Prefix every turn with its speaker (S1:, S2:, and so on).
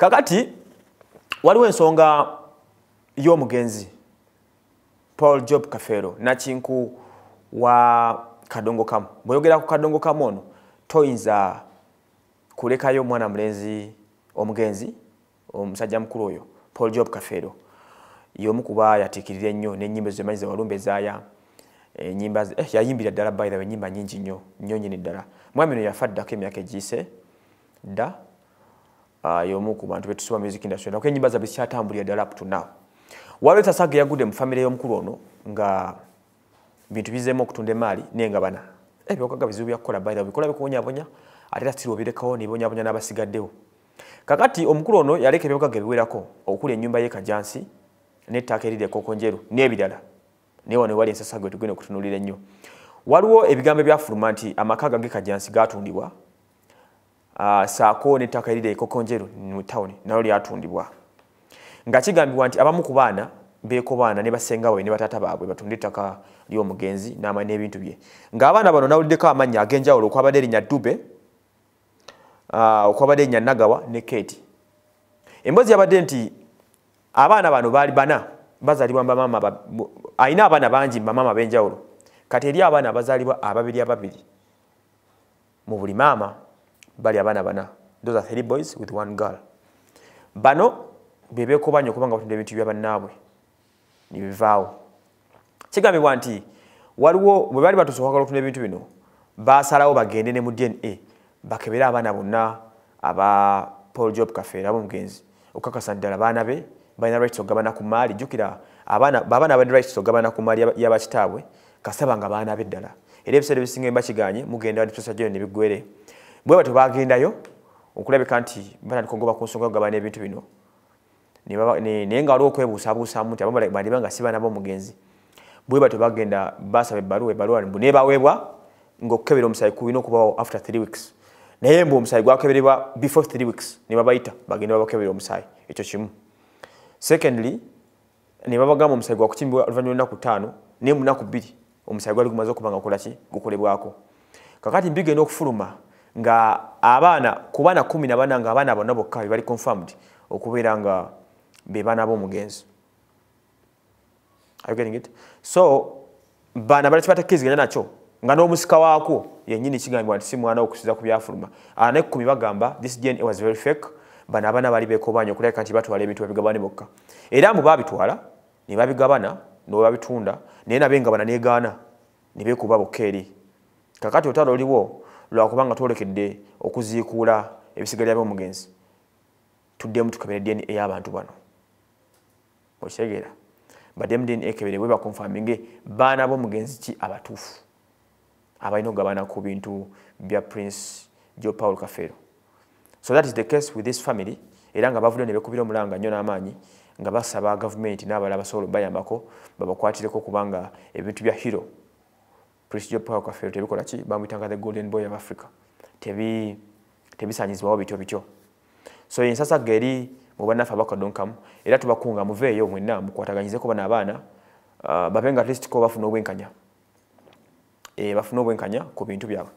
S1: kakati waliwo ensonga y'omugenzi paul job kafero nakinku wa kadongo kamu bweyogera ku kadongo kamu ono toyinza kulekayo omwana mulenzi omugenzi omusajja mukulu oyo paul job kafero yomukuba yatikirira ennyo nenyimba zemanyi zewalumba ezaya eh, yayimbira ddala bayiraba enyimba nyingi nnyo nnyo nyini ddala mwami no yafa ddako emyaka egiise dda Ah, yomu ku bantu betusiba music industry na kwenye baza bisi atambuli ya dalap to now wale tasage ya gude mfamilia yomkuru ono nga bintu bizemo kutunde mali nenga bana ebyo eh, kaga bizu byakola by the way kola bikonya bonya atira tiro bidekao ni bonya bonya nabasigaddeo kakati omkuru ono yaleke byoga gebiwerako okule nyumba ye kajansi ne takeri de kokonjeru ne bidala ne wone wali nsasage e tugene kutunulira nyo waluo ebigambe bya furumanti amakaga ge kajansi gatundibwa Ah, saako n'ettaka eriri ekoko njeru mu tawuni nalo lyatundibwa nga kigambibwa nti abamu ku baana beeko baana ne basengabwe ne bataata baabwe batunde ettaka lyomugenzi n'ebintu bye ng'abaana bano nawuliddeko amannya ag'enjawulo okwabadde erinnya dube ah, okwabadde erinnya nagawa ne keeti emboozi yabadde nti abaana bano baali bana bazalibwa mbamama alina abaana bangi mbamama b'enjawulo kati eri abaana abazaalibwa ababiri ababiri mu buli maama bali abaana bana those are three boys with one girl bano bye beekobanya okuba nga batunda ebintu byabannaabwe nebivaawo kigambibwa nti waliwo bwe bali batuse okwagala okutunda ebintu bino basalawo bagende ne mu dna bakebere abaana bonna aba paul job cafe abomugenzi okukakasa ddala baana be balina rit ogabana ku maali jukira baabaana abalina rit ogabana ku maali yabakitaabwe kasaba nga baana be ddala era ebiseera ebisinga bimbakiganye mugenda adiprosa jon nebigwere bwe batyo bagendayo okulabika nti batandika ogoba ku nsonga okugabana ebintu bino naye nga waliwo okwebuusabuusamu nti abamalibandiba nga siba nabo omugenzi bwe batyo bagenda basaba ebbaluwa ebbaluwa mbu nebaweebwa ngaokukebera omusayi kulina okubawo after three weeks naye mbu omusayi gwakeberebwa before three weeks nebabayita bagende babakebera omusayi ekyo kimu secondly nebabagamba omusayi gwakukimibwa oluvanyuma lunaku taano naye munaku bbiri omusayi gwali gumaze okuba nga kukolaki gukolebwako kakati mbigenda okufuluma nga abaana ku baana kumi na bana nga abaana bonna bokka be bali confirmed okubeera nga be baana b'omugenzi so baana bala kibatakkiriziganya nakyo nga n'omusika waakwo yennyini kigambibwa nti si mwana wokusiza ku byafuluma ane kkumi bagamba this gen was very fake bano abaana bali beekobaanya okulaika nti batwala ebintu babigabane bokka era mbu baabitwala ne babigabana nebwe babitunda naye nabengabana negaana ne beekuba bokka eri kakati otaala oliwo lwakubanga twolekedde okuziikuula ebisigalya byomugenzi tuddemu tukebere dna eyabantu bano okitegeera baddemu dna ekeberebwe bakunfaminge baana bomugenzi ki abatuufu abalina okugabana ku bintu bya prince jo paul kafero so that is the case with this family era nga bavuddeo nebekubira omulanga nnyo n'amaanyi nga basaba gavumenti n'abalala basobola obayambako babakwatireko kubanga ebintu bya hiro prestige power kwaffe tebikola ki bamuyitanga the golden boy of africa tebisanyizibwawo bityo bityo so ensasaga eri mubanaffe abakodonkamu era tubakunga muveeyo mwenna mukwataganyizeko bana abaana ah, babe nga atleast ko bafuna obwenkanya eh, bafuna obwenkanya ku bintu byabwe